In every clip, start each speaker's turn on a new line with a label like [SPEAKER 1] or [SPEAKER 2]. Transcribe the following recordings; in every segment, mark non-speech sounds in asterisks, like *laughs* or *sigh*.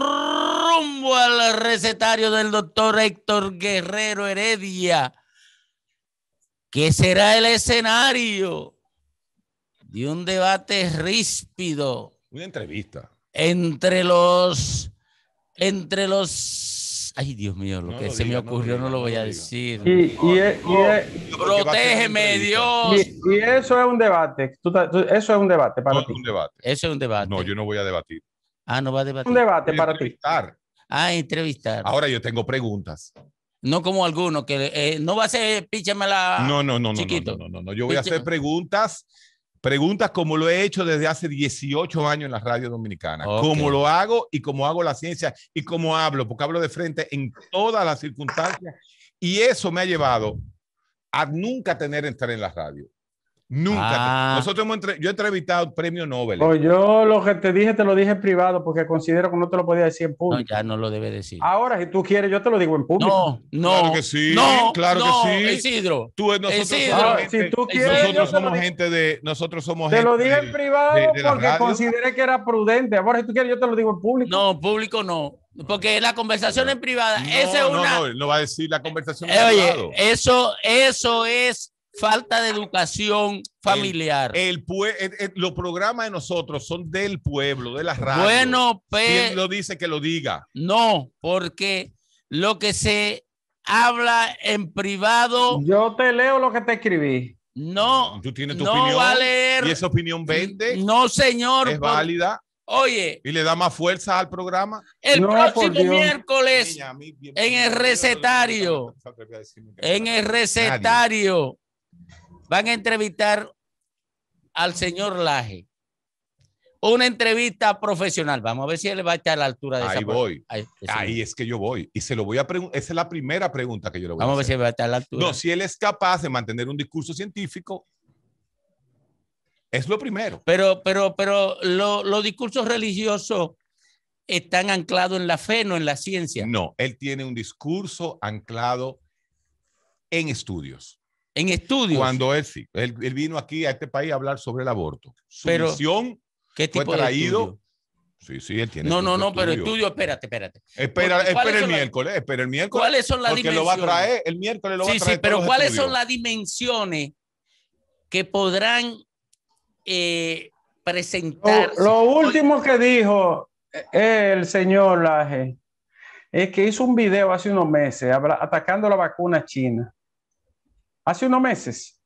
[SPEAKER 1] rumbo al recetario del doctor Héctor Guerrero Heredia. que será el escenario de un debate ríspido? Una entrevista. Entre los, entre los, ay Dios mío, lo que se me ocurrió no, lo voy a decir. Y,
[SPEAKER 2] y,
[SPEAKER 1] Protégeme, Dios.
[SPEAKER 2] Y, eso es un debate.
[SPEAKER 1] eso es un debate para ti. Un debate. Eso es un debate. No, yo no voy a debatir. Ah, no va a debatir. Un debate para ti. Ah, entrevistar. Ahora yo
[SPEAKER 3] tengo preguntas.
[SPEAKER 1] No como alguno que eh,
[SPEAKER 3] no va a ser la. No, no, no, no, no, no, no, Yo voy a hacer preguntas, preguntas como lo he hecho desde hace 18 años en la radio dominicana. Cómo Como lo hago y cómo hago la ciencia y como hablo, porque hablo de frente en todas las circunstancias. Y eso me ha llevado a nunca tener entrar en la radio. Nunca. Ah. Nosotros yo he entrevistado premio Nobel.
[SPEAKER 2] Pues yo lo que te dije, te lo dije en privado porque considero que no te lo podía
[SPEAKER 1] decir en público.
[SPEAKER 3] No, ya no lo debe decir. Ahora, si tú
[SPEAKER 2] quieres, yo te lo digo en público.
[SPEAKER 3] No, no. Claro que sí. No, claro que sí. Isidro. Tú, nosotros Isidro. si tú quieres, nosotros somos gente de. Nosotros somos te lo dije en
[SPEAKER 2] privado porque consideré que era prudente. Ahora, si tú quieres, yo te lo digo en público. No, público
[SPEAKER 1] no. Porque la conversación en privada, no, esa es una. No,
[SPEAKER 3] no, no va a decir la conversación en eh, privado. Oye, eso, eso es falta de educación familiar. El, los programas de nosotros son del pueblo, de las radios. Bueno, pero ¿Quién lo dice que lo diga? No, porque lo que se habla en privado. Yo te leo lo que te escribí. No, tú tienes tu opinión, va leer. Y esa opinión vende. No, señor. Es válida. Oye. Y le da más fuerza al programa.
[SPEAKER 1] El próximo
[SPEAKER 3] miércoles, en el recetario,
[SPEAKER 1] en el recetario, Van a entrevistar al señor Laje. Una entrevista profesional. Vamos a ver si él va a estar a la altura de Ahí voy.
[SPEAKER 3] Ahí, es que yo voy. Y se lo voy a preguntar. Esa es la primera pregunta que yo le voy Vamos a Vamos a ver si él va a estar a la altura. No, si él es capaz de mantener un discurso científico, es lo primero.
[SPEAKER 1] Pero, pero, pero los discursos religiosos están
[SPEAKER 3] anclados en la fe, no en la ciencia. No, él tiene un discurso anclado en estudios. En estudios. Cuando él, sí, él, vino aquí a este país a hablar sobre el aborto. pero, ¿qué tipo fue traído. De sí, sí, él tiene. No, no, no, pero estudio,
[SPEAKER 1] espérate, espérate. Espera, espera el miércoles, espera el miércoles. ¿Cuáles son las dimensiones? Porque lo va a traer, el miércoles lo va a traer. Sí, sí, pero ¿cuáles son las dimensiones que podrán eh, presentar?
[SPEAKER 2] Lo, lo, último que dijo eh, el señor Laje es que hizo un video hace unos meses atacando la vacuna china hace unos meses,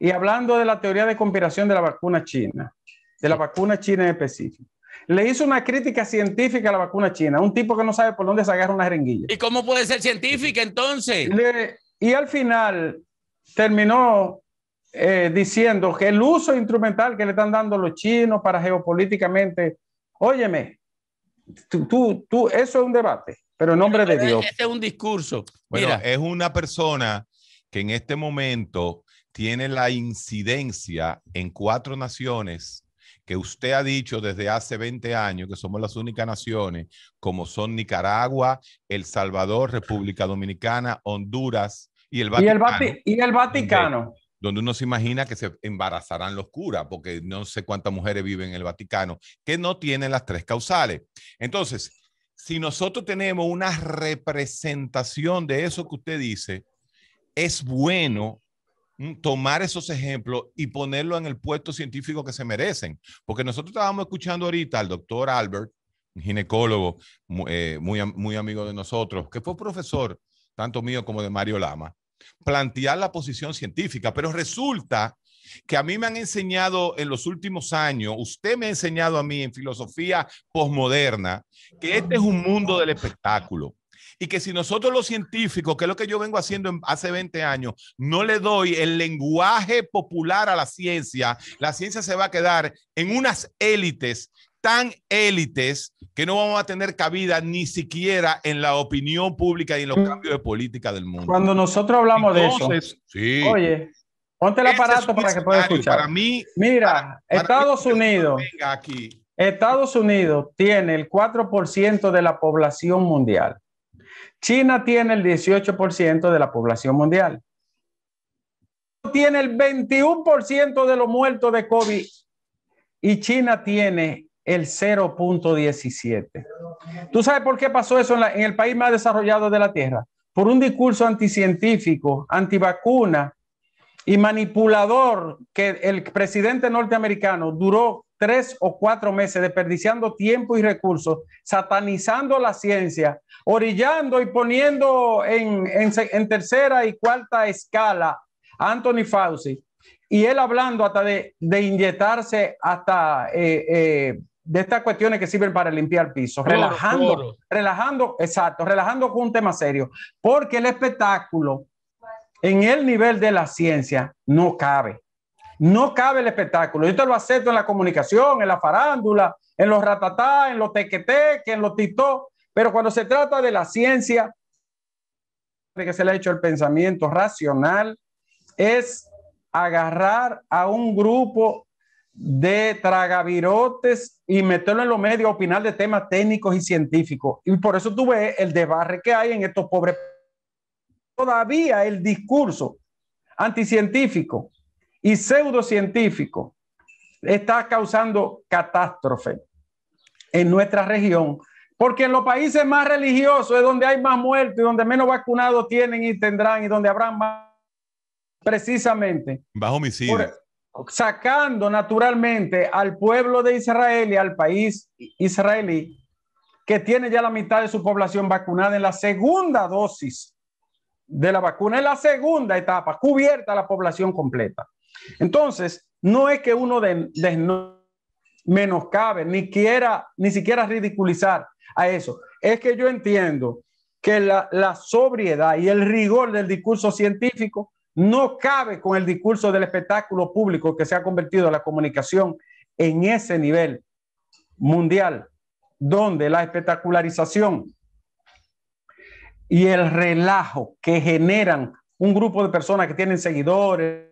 [SPEAKER 2] y hablando de la teoría de conspiración de la vacuna china, de la vacuna china en específico. Le hizo una crítica científica a la vacuna china, un tipo que no sabe por dónde se agarra una jeringuilla.
[SPEAKER 1] ¿Y cómo puede ser científica entonces?
[SPEAKER 2] y al final terminó eh, diciendo que el uso instrumental que le están dando los chinos para geopolíticamente, óyeme, tú, tú, eso es un debate, pero en nombre de Dios. Este
[SPEAKER 3] es un discurso. es una persona que en este momento tiene la incidencia en cuatro naciones que usted ha dicho desde hace 20 años que somos las únicas naciones, como son Nicaragua, El Salvador, República Dominicana, Honduras y el Vaticano. Y el, Vaticano. Donde, donde, uno se imagina que se embarazarán los curas, porque no sé cuántas mujeres viven en el Vaticano, que no tienen las tres causales. Entonces, si nosotros tenemos una representación de eso que usted dice, es bueno mm, tomar esos ejemplos y ponerlo en el puesto científico que se merecen. Porque nosotros estábamos escuchando ahorita al doctor Albert, ginecólogo eh, muy, muy amigo de nosotros, que fue profesor tanto mío como de Mario Lama, plantear la posición científica, pero resulta que a mí me han enseñado en los últimos años, usted me ha enseñado a mí en filosofía posmoderna, que este es un mundo del espectáculo. Y que si nosotros los científicos, que es lo que yo vengo haciendo hace 20 años, no le doy el lenguaje popular a la ciencia, la ciencia se va a quedar en unas élites tan élites que no vamos a tener cabida ni siquiera en la opinión pública y en los mm. cambios de política del mundo. Cuando nosotros hablamos de eso, sí. oye,
[SPEAKER 2] ponte el aparato para que pueda escuchar. Para mí, mira, Estados Unidos, Estados Unidos tiene el 4% de la población mundial. China tiene el 18% de la población mundial. Tiene el 21% de los muertos de COVID y China tiene el 0.17. ¿Tú sabes por qué pasó eso en, el país más desarrollado de la Tierra? Por un discurso anticientífico, antivacuna y manipulador que el presidente norteamericano duró tres o cuatro meses desperdiciando tiempo y recursos, satanizando la ciencia, orillando y poniendo en, tercera y cuarta escala a Anthony Fauci. Y él hablando hasta de, inyectarse hasta eh, eh, de estas cuestiones que sirven para limpiar pisos, relajando, relajando, exacto, relajando con un tema serio, porque el espectáculo en el nivel de la ciencia no cabe. No cabe el espectáculo. Yo te lo acepto en la comunicación, en la farándula, en los ratatá, en los tequeteques, en los titó, pero cuando se trata de la ciencia, de que se le ha hecho el pensamiento racional, es agarrar a un grupo de tragavirotes y meterlo en los medios a opinar de temas técnicos y científicos. Y por eso tú el debarre que hay en estos pobres. Todavía el discurso anticientífico y pseudocientífico está causando catástrofe en nuestra región, porque en los países más religiosos es donde hay más muertos y donde menos vacunados tienen y tendrán y donde habrán más precisamente.
[SPEAKER 3] Bajo homicidio.
[SPEAKER 2] Sacando naturalmente al pueblo de Israel y al país israelí, que tiene ya la mitad de su población vacunada en la segunda dosis de la vacuna, en la segunda etapa, cubierta la población completa. Entonces, no es que uno de, menoscabe, ni quiera, ni siquiera ridiculizar a eso. Es que yo entiendo que la, la, sobriedad y el rigor del discurso científico no cabe con el discurso del espectáculo público que se ha convertido la comunicación en ese nivel mundial, donde la espectacularización y el relajo que generan un grupo de personas que tienen seguidores,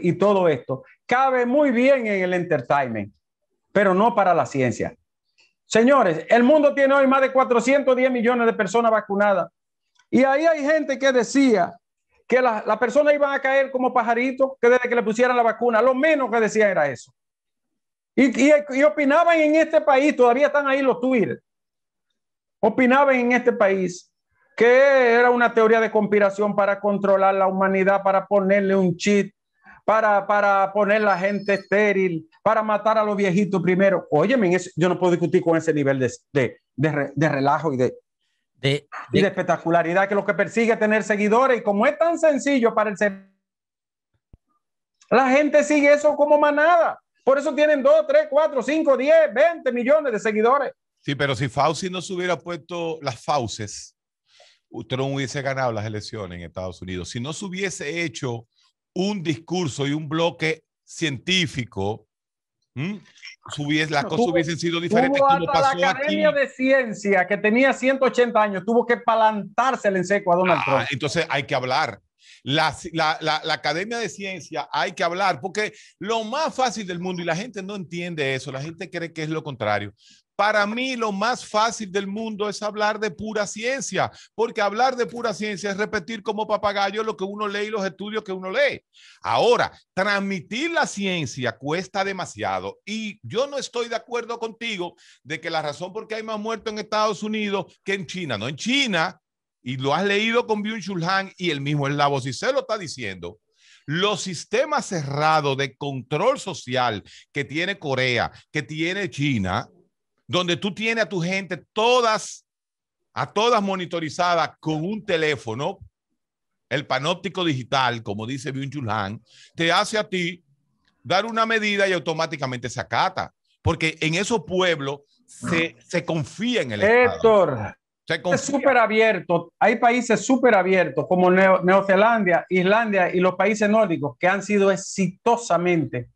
[SPEAKER 2] y todo esto, cabe muy bien en el entertainment, pero no para la ciencia. Señores, el mundo tiene hoy más de 410 millones de personas vacunadas. Y ahí hay gente que decía que las la persona iban a caer como pajaritos, que desde que le pusieran la vacuna, lo menos que decía era eso. Y, y, opinaban en este país, todavía están ahí los tweets, opinaban en este país que era una teoría de conspiración para controlar la humanidad, para ponerle un chip para, poner la gente estéril, para matar a los viejitos primero. Óyeme, yo no puedo discutir con ese nivel de, relajo y de, espectacularidad, que lo que persigue es tener seguidores. Y como es tan sencillo para el ser, la gente sigue eso como manada. Por eso tienen 2, 3, 4, 5, 10, 20 millones de seguidores.
[SPEAKER 3] Sí, pero si Fauci no se hubiera puesto las fauces, Trump hubiese ganado las elecciones en Estados Unidos. Si no se hubiese hecho un discurso y un bloque científico, Subies, las cosas hubiesen sido diferentes. pasó la Academia de Ciencia, que tenía 180 años, tuvo que palantársela en seco a Donald ah, Trump. Entonces hay que hablar. La, la, la, la, Academia de Ciencia hay que hablar, porque lo más fácil del mundo, y la gente no entiende eso, la gente cree que es lo contrario. Para mí lo más fácil del mundo es hablar de pura ciencia, porque hablar de pura ciencia es repetir como papagayo lo que uno lee y los estudios que uno lee. Ahora, transmitir la ciencia cuesta demasiado y yo no estoy de acuerdo contigo de que la razón por qué hay más muertos en Estados Unidos que en China, no en China, y lo has leído con Byung-Chul Han y el mismo Eslavo se lo está diciendo los sistemas cerrados de control social que tiene Corea, que tiene China, donde tú tienes a tu gente todas, a todas monitorizadas con un teléfono, el panóptico digital, como dice Byung Chul Han, te hace a ti dar una medida y automáticamente se acata. Porque en esos pueblos se, se confía en el Estado. Héctor, es súper abierto. Hay países súper abiertos como Nueva
[SPEAKER 2] Neozelandia, Islandia y los países nórdicos que han sido exitosamente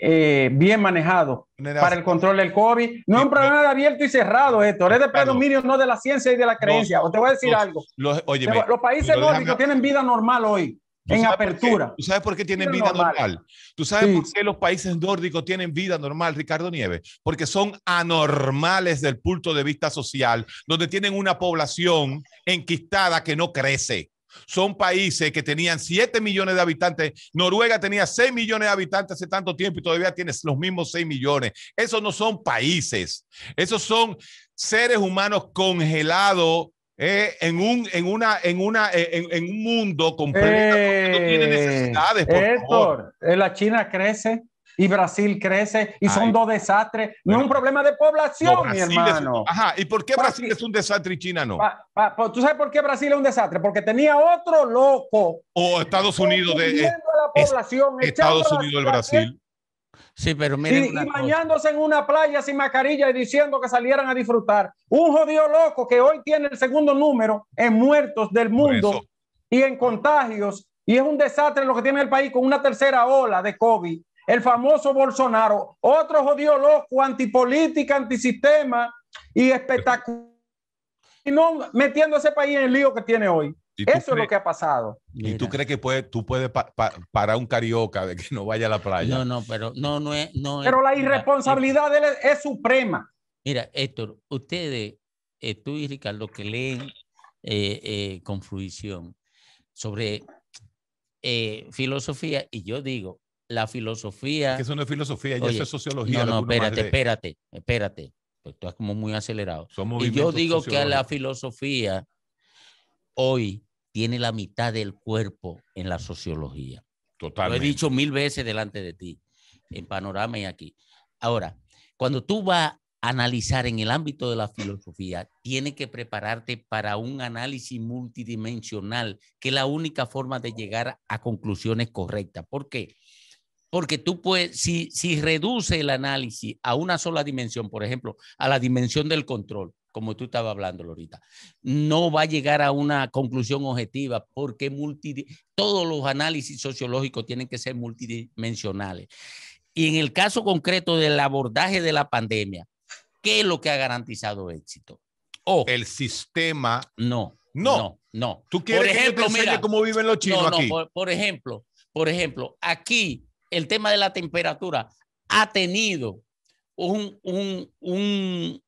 [SPEAKER 2] eh, bien manejado para el control del COVID. No es un problema de abierto y cerrado, esto Es de predominio, no de la ciencia y de la creencia. te voy a decir algo.
[SPEAKER 3] Los, países nórdicos tienen vida normal hoy. En apertura. ¿Tú sabes por qué tienen vida, normal. ¿Tú sabes por qué los países nórdicos tienen vida normal, Ricardo Nieves? Porque son anormales del punto de vista social, donde tienen una población enquistada que no crece son países que tenían 7 millones de habitantes. Noruega tenía 6 millones de habitantes hace tanto tiempo y todavía tiene los mismos 6 millones. Esos no son países, esos son seres humanos congelados eh, en, un, en, una, en, una, eh, en, un mundo completo no tiene eh, necesidades. la China crece
[SPEAKER 2] y Brasil crece y son dos desastres. no es un problema de población, mi hermano. ajá,
[SPEAKER 3] ¿y por qué Brasil es un desastre y China no?
[SPEAKER 2] ¿Tú sabes por qué Brasil es un desastre? Porque tenía otro
[SPEAKER 3] loco. O Estados Unidos de... Eh, la población, Estados Unidos del Brasil. Sí, pero miren. Y,
[SPEAKER 2] bañándose en una playa sin mascarilla y diciendo que salieran a disfrutar. Un jodido loco que hoy tiene el segundo número en muertos del mundo y en contagios. Y es un desastre lo que tiene el país con una tercera ola de COVID el famoso Bolsonaro, otro jodido loco, antipolítica, antisistema y espectacular. Y no metiendo a ese país en el lío que tiene hoy. Eso es lo que ha pasado.
[SPEAKER 3] ¿Y tú crees que puede, tú puedes parar un carioca de que no vaya a la playa? No, no, pero no, no es. No pero la
[SPEAKER 2] irresponsabilidad es, suprema.
[SPEAKER 3] Mira, Héctor, ustedes,
[SPEAKER 1] eh, tú y Ricardo, que leen eh, eh, con fruición sobre filosofía, y yo digo, la filosofía. eso no es filosofía, eso es sociología. No, no, espérate, espérate, espérate. Pues tú como muy acelerado. y yo digo que la filosofía hoy tiene la mitad del cuerpo en la sociología. Totalmente. Lo he dicho mil veces delante de ti, en Panorama y aquí. Ahora, cuando tú vas a analizar en el ámbito de la filosofía, tienes que prepararte para un análisis multidimensional, que es la única forma de llegar a conclusiones correctas. ¿Por qué? Porque tú puedes, si, si reduce el análisis a una sola dimensión, por ejemplo, a la dimensión del control, como tú estabas hablando ahorita, no va a llegar a una conclusión objetiva porque todos los análisis sociológicos tienen que ser multidimensionales. Y en el caso concreto del abordaje de la pandemia, ¿qué es lo que ha garantizado éxito?
[SPEAKER 3] O, el sistema. No. No. No. ¿Tú quieres por ejemplo, mira, cómo viven los chinos no, no, por ejemplo,
[SPEAKER 1] por ejemplo, aquí el tema de la temperatura ha tenido un, un,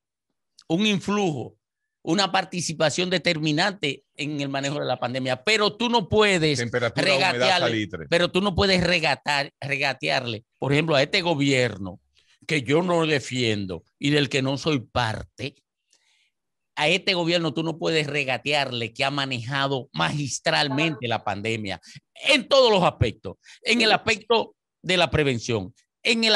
[SPEAKER 1] influjo, una participación determinante en el manejo de la pandemia, pero tú no puedes regatearle, pero tú no puedes regatearle, por ejemplo, a este gobierno que yo no defiendo y del que no soy parte, a este gobierno tú no puedes regatearle que ha manejado magistralmente ah. la pandemia en todos los aspectos, en el aspecto de la prevención, en el,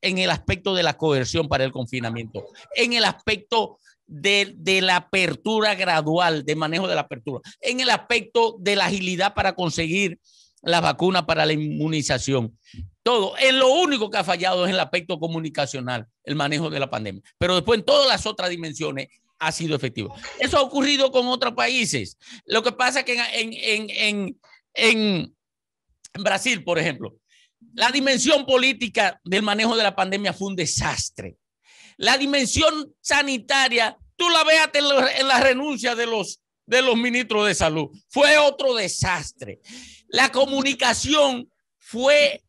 [SPEAKER 1] en el aspecto de la coerción para el confinamiento, en el aspecto de, la apertura gradual, de manejo de la apertura, en el aspecto de la agilidad para conseguir la vacuna para la inmunización. Todo. En lo único que ha fallado es el aspecto comunicacional, el manejo de la pandemia. Pero después en todas las otras dimensiones ha sido efectivo. Eso ha ocurrido con otros países. Lo que pasa es que en, en Brasil, por ejemplo, la dimensión política del manejo de la pandemia fue un desastre. La dimensión sanitaria, tú la veas en la renuncia de los, de los ministros de salud, fue otro desastre. La comunicación fue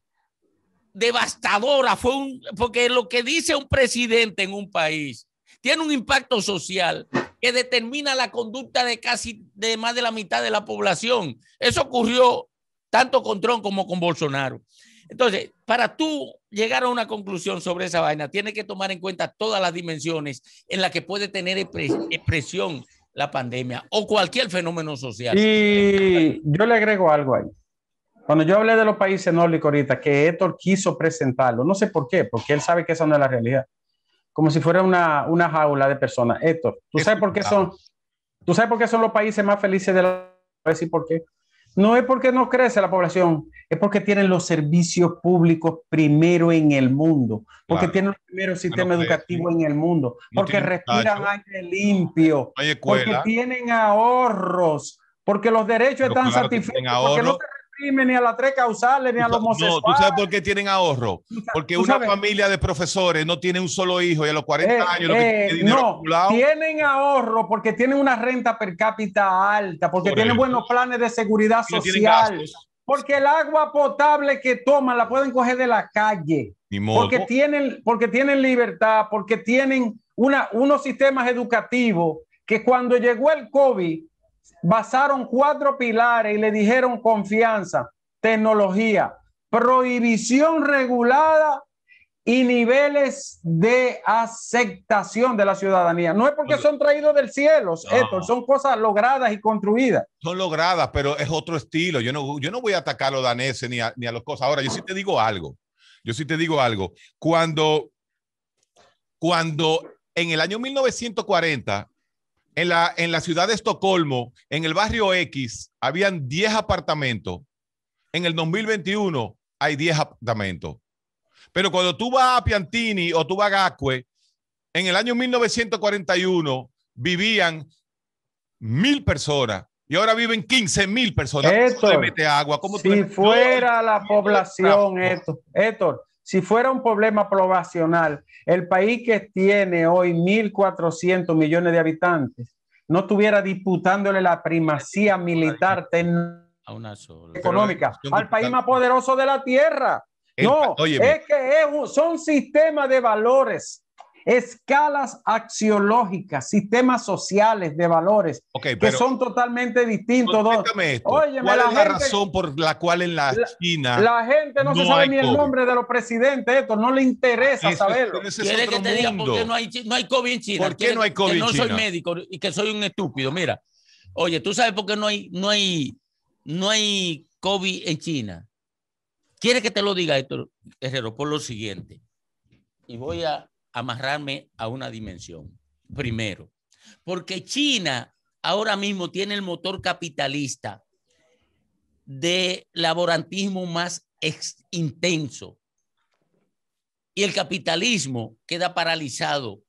[SPEAKER 1] devastadora, fue porque lo que dice un presidente en un país tiene un impacto social que determina la conducta de casi de más de la mitad de la población. Eso ocurrió tanto con Trump como con Bolsonaro. Entonces, para tú llegar a una conclusión sobre esa vaina, tienes que tomar en cuenta todas las dimensiones en las que puede tener expresión la pandemia o cualquier fenómeno social.
[SPEAKER 2] Y yo le agrego algo ahí. Cuando yo hablé de los países nórdicos ahorita, que Héctor quiso presentarlo, no sé por qué, porque él sabe que esa no es la realidad. Como si fuera una, una jaula de personas. Héctor, ¿tú sabes, por qué son, ¿tú sabes por qué son los países más felices de la... y por qué no es porque no crece la población, es porque tienen los servicios públicos primero en el mundo, porque tienen el primer sistema pues, educativo en el mundo, porque respiran aire limpio, porque tienen ahorros, porque los derechos están satisfechos, porque ni a la tres causales, ni a los homosexuales. No, tú sabes
[SPEAKER 3] por qué tienen ahorro. Porque una familia de profesores no tiene un solo hijo y a los 40 eh, años eh, no,
[SPEAKER 2] Tienen ahorro porque tienen una renta per cápita alta, porque tienen buenos planes de seguridad social. Porque el agua potable que toman la pueden coger de la calle. Porque tienen, porque tienen libertad, porque tienen una, unos sistemas educativos que cuando llegó el COVID basaron cuatro pilares y le dijeron confianza, tecnología, prohibición regulada y niveles de aceptación de la ciudadanía. No es porque pues, son traídos del cielo, son cosas logradas y construidas.
[SPEAKER 3] Son logradas, pero es otro estilo. Yo no, yo voy a atacar a los daneses ni a, ni los cosas. Ahora, yo sí te digo algo. Yo sí te digo algo. Cuando, cuando en el año 1940 en la, ciudad de Estocolmo, en el barrio X, habían 10 apartamentos. En el 2021 hay 10 apartamentos. Pero cuando tú vas a Piantini o tú vas a Gacue, en el año 1941 vivían mil personas y ahora viven 15 mil personas. Esto. agua? si fuera la población, esto Héctor,
[SPEAKER 2] si fuera un problema probacional, el país que tiene hoy 1.400 millones de habitantes no estuviera disputándole la primacía militar económica al país más poderoso de la tierra. no, es que son sistemas de valores escalas axiológicas, sistemas sociales de valores que son totalmente distintos. Dos. ¿Cuál la es la
[SPEAKER 3] razón por la cual en la, China la gente no, se sabe ni el nombre
[SPEAKER 2] de los presidentes? Esto no le interesa saberlo. ¿Quiere que te diga por qué no
[SPEAKER 1] hay, COVID en
[SPEAKER 3] China? ¿Por no hay COVID que no soy
[SPEAKER 1] médico y que soy un estúpido. Mira, oye, ¿tú sabes por qué no hay, no hay, no hay COVID en China? ¿Quiere que te lo diga, Héctor Herrero? Por lo siguiente. Y voy a amarrarme a una dimensión. Primero, porque China ahora mismo tiene el motor capitalista de laborantismo más intenso. Y el capitalismo queda paralizado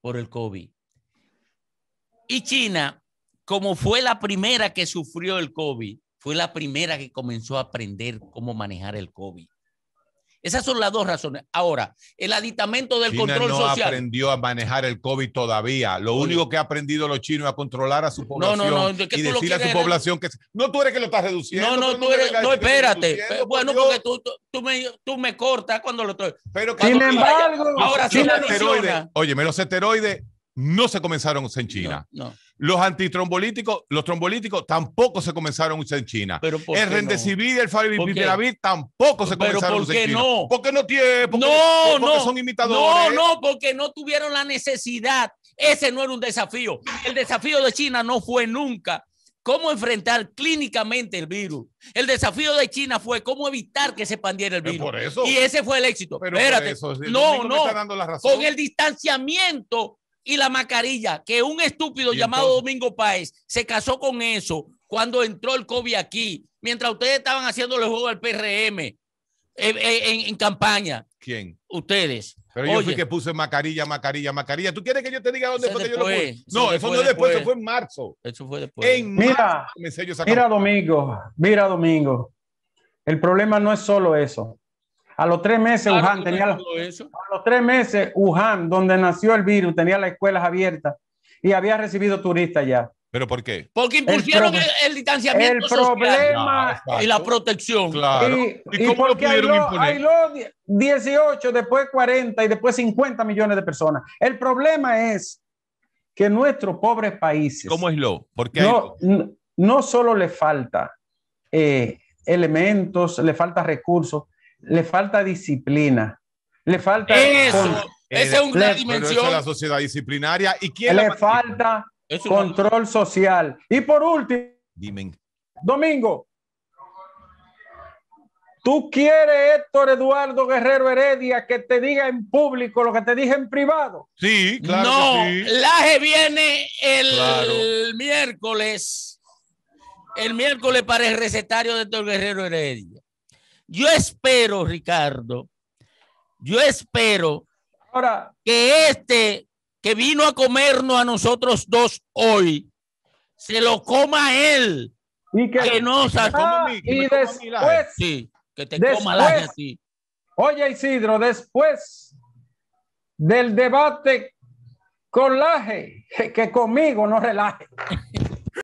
[SPEAKER 1] por el COVID. Y China, como fue la primera que sufrió el COVID, fue la primera que comenzó a aprender cómo manejar el COVID. Esas son las dos razones. Ahora, el aditamento del control no social. No aprendió
[SPEAKER 3] a manejar el COVID todavía. Lo único que ha aprendido los chinos es a controlar a su población. No, no, no. y decir a su población que. No, tú eres que lo estás reduciendo. No, no, tú eres. No, espérate. bueno, porque
[SPEAKER 1] tú, tú, me, tú, me, cortas cuando lo estoy.
[SPEAKER 3] Pero Sin embargo, ahora sí. Los esteroides, oye, los esteroides no se comenzaron en China. no. Los antitrombolíticos, los trombolíticos tampoco se comenzaron a usar en China. ¿Pero el rendecibir el tampoco se comenzaron a usar en China. No? Porque no tiene, porque, no, no. son imitadores. No, no,
[SPEAKER 1] porque no tuvieron la necesidad. Ese no era un desafío. El desafío de China no fue nunca cómo enfrentar clínicamente el virus. El desafío de China fue cómo evitar que se expandiera el virus. y ese fue el éxito. Pero Espérate. no, no. Dando la razón. Con el distanciamiento y la mascarilla, que un estúpido llamado Domingo Paez se casó con eso cuando entró el COVID aquí, mientras ustedes estaban haciendo el juego al PRM eh, eh, en, campaña.
[SPEAKER 3] ¿Quién? Ustedes. Pero yo fui que puse mascarilla, mascarilla, mascarilla. ¿Tú quieres que yo te diga dónde fue que yo lo No, eso, fue después, eso fue en marzo. Eso fue después. En mira, mira
[SPEAKER 2] Domingo, mira Domingo. El problema no es solo eso. A los tres meses, Wuhan
[SPEAKER 1] a
[SPEAKER 2] los meses, Wuhan, donde nació el virus, tenía las escuelas abiertas y había recibido turistas ya.
[SPEAKER 3] ¿Pero por qué?
[SPEAKER 1] Porque impusieron el, distanciamiento problema, y la protección. Claro. Y, porque hay
[SPEAKER 2] los 18, después 40 y después 50 millones de personas. El problema es que nuestros pobres países... ¿Cómo
[SPEAKER 3] es lo? Porque no,
[SPEAKER 2] no, solo le falta eh, elementos, le falta recursos, le falta disciplina, le falta... Eso, es una dimensión. la
[SPEAKER 3] sociedad disciplinaria. ¿Y quién le
[SPEAKER 2] falta control social. Y por último, Dime. Domingo, ¿tú quieres, Héctor Eduardo Guerrero Heredia, que te diga en público lo que te dije en privado? Sí, claro. No, Laje viene
[SPEAKER 1] el, el miércoles. El miércoles para el recetario de Héctor Guerrero Heredia. Yo espero, Ricardo, yo espero Ahora, que este que vino a comernos a nosotros dos hoy, se lo coma él. Y que, no, se ah, y después, que te coma la Oye, Isidro,
[SPEAKER 2] después del debate con Laje, que conmigo no relaje. *laughs*